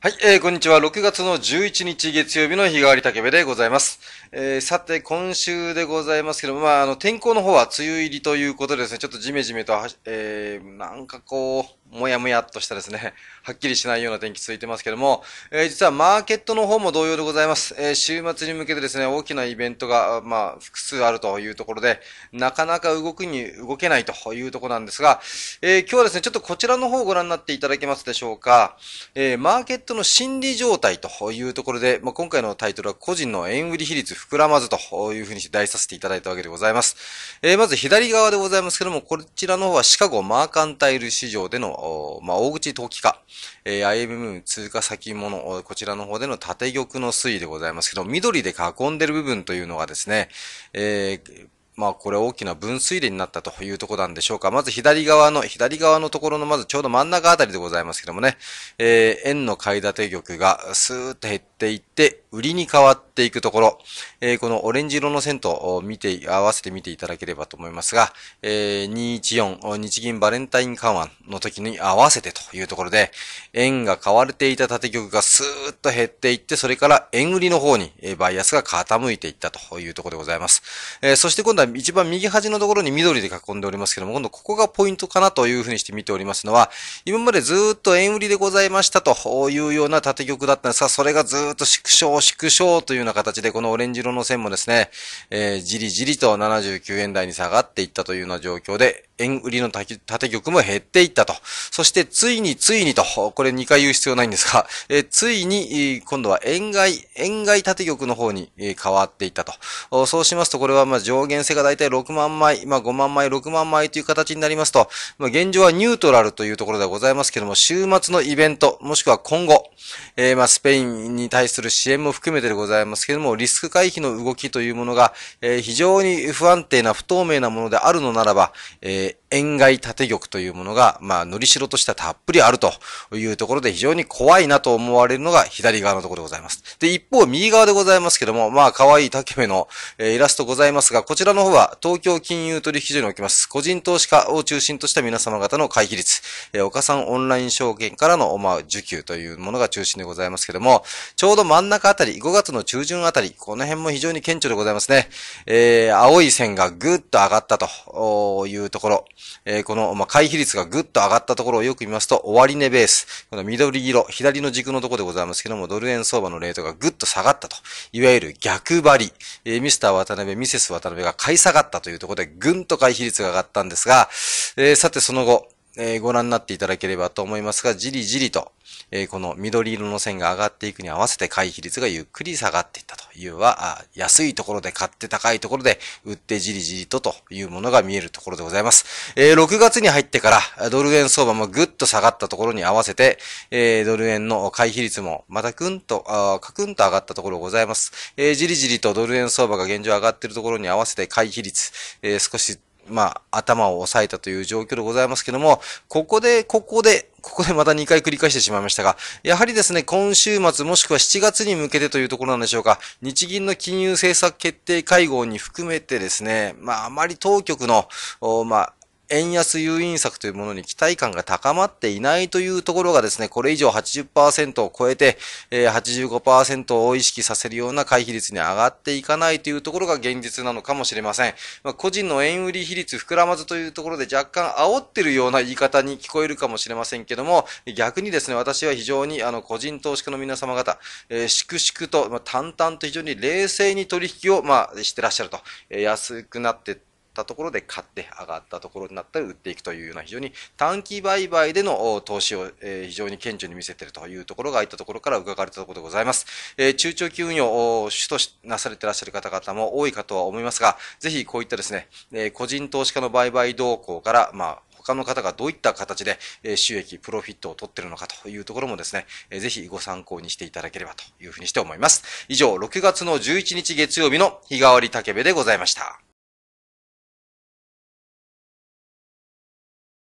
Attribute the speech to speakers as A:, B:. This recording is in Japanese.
A: はい、えー、こんにちは。6月の11日月曜日の日替わり竹部でございます。えー、さて、今週でございますけども、まあ、あの、天候の方は梅雨入りということでですね、ちょっとじめじめとは、えー、なんかこう、もやもやっとしたですね、はっきりしないような天気続いてますけども、えー、実はマーケットの方も同様でございます。えー、週末に向けてですね、大きなイベントが、まあ、複数あるというところで、なかなか動くに、動けないというところなんですが、えー、今日はですね、ちょっとこちらの方をご覧になっていただけますでしょうか、えマーケットの心理状態というところで、まあ、今回のタイトルは個人の円売り比率膨らまずというふうに題させていただいたわけでございます。えまず左側でございますけども、こちらの方はシカゴマーカンタイル市場でのの、まあ、大口投機化、えー、IMM 通貨先物、こちらの方での縦玉の推移でございますけど、緑で囲んでる部分というのがですね、えーまあこれ大きな分水嶺になったというとこなんでしょうか。まず左側の、左側のところのまずちょうど真ん中あたりでございますけどもね、えー、円の買い立て玉がスーッと減っていって、売りに変わっていくところ、えー、このオレンジ色の線と見て、合わせて見ていただければと思いますが、えー、214、日銀バレンタイン緩和の時に合わせてというところで、円が買われていた縦玉がスーッと減っていって、それから円売りの方にバイアスが傾いていったというところでございます。えー、そして今度は一番右端のところに緑で囲んでおりますけども、今度ここがポイントかなというふうにして見ておりますのは、今までずっと円売りでございましたというような縦玉だったんですが、それがずっと縮小、縮小というような形で、このオレンジ色の線もですね、えー、じりじりと79円台に下がっていったというような状況で、円売りの縦玉も減っていったと。そして、ついについにと、これ2回言う必要ないんですが、えついに、今度は円外、円外縦玉の方に、変わっていったと。そうしますと、これはまあ上限性がだいたい6万枚、まあ5万枚、6万枚という形になりますと、まあ、現状はニュートラルというところでございますけども、週末のイベント、もしくは今後、えー、まあスペインに対する支援も含めてでございますけども、リスク回避の動きというものが、えー、非常に不安定な不透明なものであるのならば、えー it 円外縦玉というものが、まあ、のりしろとしてはたっぷりあるというところで非常に怖いなと思われるのが左側のところでございます。で、一方、右側でございますけども、まあ、可愛い竹目の、えー、イラストございますが、こちらの方は東京金融取引所におきます、個人投資家を中心とした皆様方の回議率、えー、岡さんオンライン証券からの、まあ、受給というものが中心でございますけども、ちょうど真ん中あたり、5月の中旬あたり、この辺も非常に顕著でございますね。えー、青い線がぐっと上がったというところ。えー、この、まあ、回避率がぐっと上がったところをよく見ますと、終値ベース、この緑色、左の軸のところでございますけども、ドル円相場のレートがぐっと下がったと、いわゆる逆張り、えー、ミスター渡辺、ミセス渡辺が買い下がったというところで、ぐんと回避率が上がったんですが、えー、さてその後、えー、ご覧になっていただければと思いますが、じりじりと、えー、この緑色の線が上がっていくに合わせて回避率がゆっくり下がっていったというは、安いところで買って高いところで売ってじりじりとというものが見えるところでございます。えー、6月に入ってからドル円相場もぐっと下がったところに合わせて、えー、ドル円の回避率もまたくんと、かくクンと上がったところございます。えじりじりとドル円相場が現状上がっているところに合わせて回避率、えー、少しまあ、頭を押さえたという状況でございますけども、ここで、ここで、ここでまた2回繰り返してしまいましたが、やはりですね、今週末もしくは7月に向けてというところなんでしょうか、日銀の金融政策決定会合に含めてですね、まあ、あまり当局の、まあ、円安誘引策というものに期待感が高まっていないというところがですね、これ以上80%を超えて、85%を意識させるような回避率に上がっていかないというところが現実なのかもしれません。まあ、個人の円売り比率膨らまずというところで若干煽ってるような言い方に聞こえるかもしれませんけども、逆にですね、私は非常にあの個人投資家の皆様方、えー、粛々と、まあ、淡々と非常に冷静に取引を、まあ、してらっしゃると、安くなってったところで買って上がったところになったら売っていくというような非常に短期売買での投資を非常に顕著に見せているというところがあいったところから伺われたところでございます。え中長期運用を主となされていらっしゃる方々も多いかとは思いますが、ぜひこういったですね、え個人投資家の売買動向から、まあ他の方がどういった形で収益、プロフィットを取ってるのかというところもですね、ぜひご参考にしていただければというふうにして思います。以上、6月の11日月曜日の日替わり竹部でございました。